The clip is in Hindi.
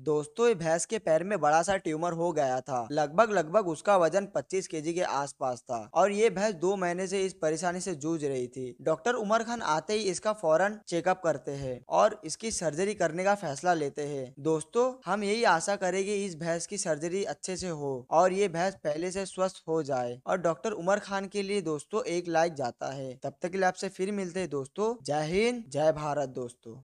दोस्तों भैंस के पैर में बड़ा सा ट्यूमर हो गया था लगभग लगभग उसका वजन 25 केजी के आसपास था और ये भैंस दो महीने से इस परेशानी से जूझ रही थी डॉक्टर उमर खान आते ही इसका फौरन चेकअप करते हैं और इसकी सर्जरी करने का फैसला लेते हैं दोस्तों हम यही आशा करेंगे इस भैंस की सर्जरी अच्छे से हो और ये भैंस पहले से स्वस्थ हो जाए और डॉक्टर उमर खान के लिए दोस्तों एक लाइक जाता है तब तक के लिए आपसे फिर मिलते हैं दोस्तों जय हिंद जय भारत दोस्तों